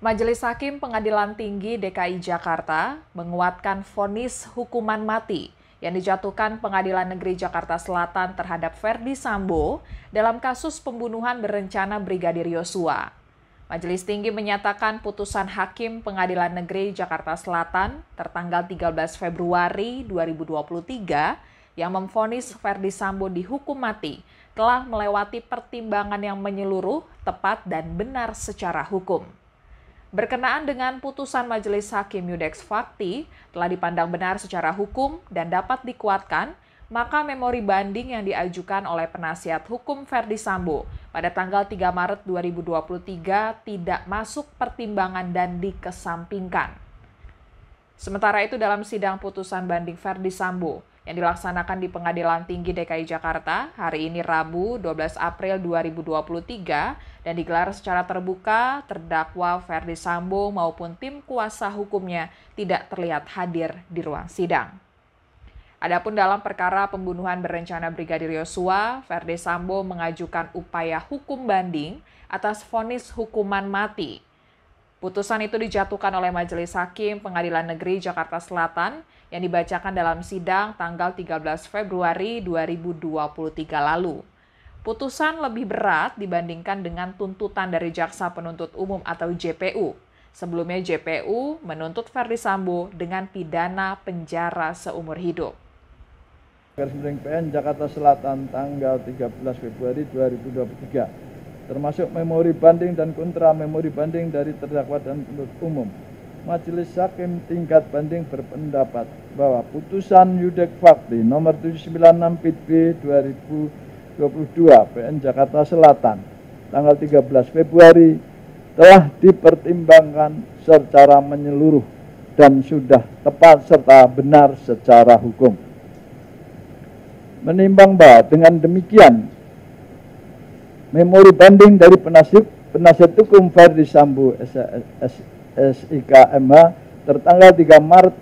Majelis Hakim Pengadilan Tinggi DKI Jakarta menguatkan vonis hukuman mati yang dijatuhkan Pengadilan Negeri Jakarta Selatan terhadap Verdi Sambo dalam kasus pembunuhan berencana Brigadir Yosua. Majelis Tinggi menyatakan putusan Hakim Pengadilan Negeri Jakarta Selatan tertanggal 13 Februari 2023 yang memfonis Verdi Sambo dihukum mati telah melewati pertimbangan yang menyeluruh, tepat, dan benar secara hukum berkenaan dengan putusan Majelis Hakim Yudex Fakti telah dipandang benar secara hukum dan dapat dikuatkan, maka memori banding yang diajukan oleh penasihat hukum Verdi Sambo pada tanggal 3 Maret 2023 tidak masuk pertimbangan dan dikesampingkan. Sementara itu dalam sidang putusan banding Verdi Sambo, yang dilaksanakan di Pengadilan Tinggi DKI Jakarta hari ini Rabu 12 April 2023 dan digelar secara terbuka, terdakwa Ferdi Sambo maupun tim kuasa hukumnya tidak terlihat hadir di ruang sidang. Adapun dalam perkara pembunuhan berencana Brigadir Yosua, Ferdi Sambo mengajukan upaya hukum banding atas vonis hukuman mati Putusan itu dijatuhkan oleh Majelis Hakim Pengadilan Negeri Jakarta Selatan yang dibacakan dalam sidang tanggal 13 Februari 2023 lalu. Putusan lebih berat dibandingkan dengan tuntutan dari Jaksa Penuntut Umum atau JPU. Sebelumnya JPU menuntut Verdi Sambo dengan pidana penjara seumur hidup. Garis PN Jakarta Selatan tanggal 13 Februari 2023 termasuk memori banding dan kontra memori banding dari terdakwa dan penuntut umum. Majelis Hakim tingkat banding berpendapat bahwa putusan Yudek Fakti nomor 796 pp 2022 PN Jakarta Selatan tanggal 13 Februari telah dipertimbangkan secara menyeluruh dan sudah tepat serta benar secara hukum. Menimbang bahwa dengan demikian memori banding dari penasihat penasihat hukum Ferdi Sambo SIKMH tertanggal 3 Maret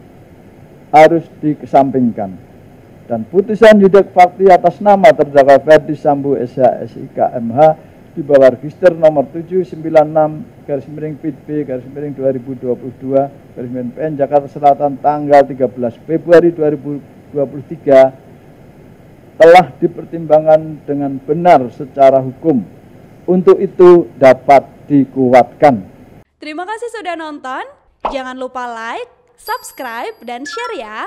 harus dikesampingkan dan putusan Yudek Fakti atas nama terdakwa Ferdi Sambo SIKMH di bawah register nomor 796 garis miring PB garis miring 2022 garis miring PN Jakarta Selatan tanggal 13 Februari 2023 telah dipertimbangkan dengan benar secara hukum. Untuk itu dapat dikuatkan. Terima kasih sudah nonton. Jangan lupa like, subscribe, dan share ya.